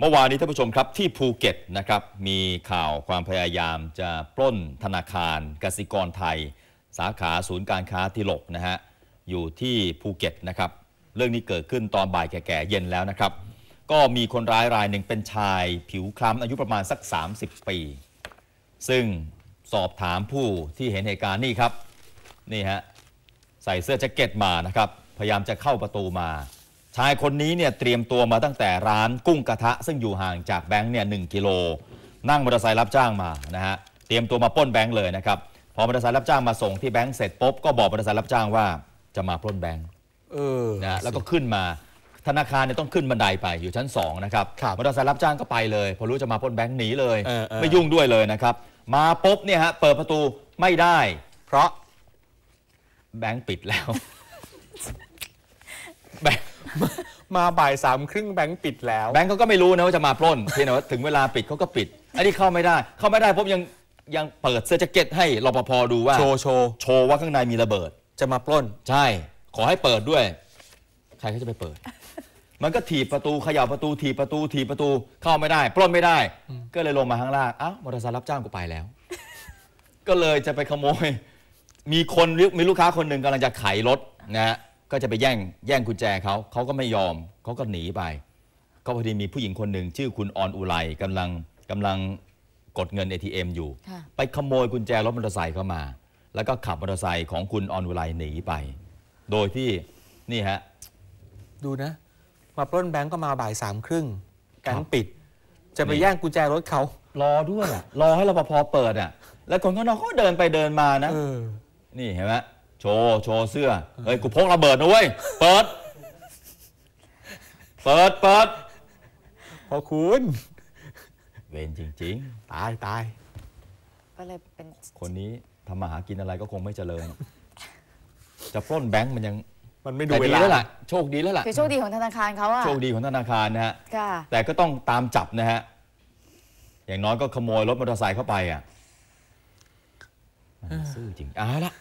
เมื่อวานนี้ท่านผู้ชมครับที่ภูเก็ตนะครับ มีข่าวความพยายามจะปล้นธนาคาร กสิกรไทย สาขาศูนย์การค้าที่หลบนะฮะอยู่ที่ภูเก็ตนะครับ เรื่องนี้เกิดขึ้นตอนบ่ายแก่ๆเย็นแล้วนะครับ ก็มีคนร้ายรายหนึ่งเป็นชาย ผิวคล้ำอายุประมาณสัก 30 ปี ซึ่งสอบถามผู้ที่เห็นเหตุการณ์นี่ครับนี่ฮะใส่เสื้อแจ็คเก็ตมานะครับพยายามจะเข้าประตูมาชายคนนี้เนี่ยเตรียมตัวมาตั้งแต่ร้านกุ้งกระทะซึ่งอยู่ห่างจากแบงค์เนี่ยหกิโล นั่งมอเตอร์ไซค์รับจ้างมานะฮะเตรียมตัวมาป้นแบงค์เลยนะครับพอมอเตอร์ไซค์รับจ้างมาส่งที่แบงค์เสร็จปุ๊บก็บอกมอเตอร์ไซค์รับจ้างว่า จะมาปล้นแบงค์นะแล้วก็ขึ้นมา ธนาคารเนี่ยต้องขึ้นบันไดไปอยู่ชั้น2นะครับมอเตอร์ไซค์รับจ้างก็ไปเลย พอรู้จะมาปล้นแบงค์หนีเลยไม่ยุ่งด้วยเลยนะครับมาปุ๊บเนี่ยฮะเปิดประตูไม่ได้ เพราะแบงค์ปิดแล้วแบงค์มาบ่ายสามครึ่งแบงค์ปิดแล้วแบงค์เขาก็ไม่รู้นะว่าจะมาปล้นเพียงแต่ว่าถึงเวลาปิดเขาก็ปิดอันนี้เข้าไม่ได้ เข้าไม่ได้ผมยังยังเปิดเสื้อแจ็คเก็ตให้รปภดูว่าโชว์โชว์โชว์ว่าข้างในมีระเบิด จะมาปล้น ใช่ ขอให้เปิดด้วย ใครเขาจะไปเปิด มันก็ถีบประตูเขย่าประตูถีบประตูถีบประตูเข้าไม่ได้ปล้นไม่ได้ ก็เลยลงมาข้างล่างอ้าวมอเตอร์ไซค์รับจ้างกูไปแล้ว ก็เลยจะไปขโมยมีคนมีลูกค้าคนหนึ่งกำลังจะไขรถนะฮะก็จะไปแย่งแย่งกุญแจเขาเขาก็ไม่ยอมเขาก็หนีไปก็พอดีมีผู้หญิงคนหนึ่งชื่อคุณออนอุไลกำลังกำลังกดเงิน ATM อยู่ ไปขโมยกุญแจรถมอเตอร์ไซค์เข้ามา แล้วก็ขับมอเตอร์ไซค์ของคุณออนอุไลหนีไป โดยที่นี่ฮะ ดูนะมาปล้นแบงก์ก็มาบ่ายสามครึ่งแบงก์ปิด จะไปแย่งกุญแจรถเขา รอด้วยรอให้รปภเปิดอ่ะ แล้วคนก้นงนเขาเดินไปเดินมานะนี่เห็นไหมโชว์โชว์เสื้อ เฮ้ย กูพกระเบิดนะเว้ย เปิด เปิด เปิด พอคุณ เวรจริงๆ ตายตายก็เลยเป็น คนนี้ทำมาหากินอะไรก็คงไม่เจริญ จะปล้นแบงก์มันยัง มันไม่ดูเวลาแล้วล่ะ โชคดีแล้วล่ะ คือโชคดีของธนาคารเขาอะโชคดีของธนาคารนะฮะแต่ก็ต้องตามจับนะฮะ อย่างน้อยก็ขโมยรถมอเตอร์ไซค์เข้าไปอะซื่อจริงอ่ะละ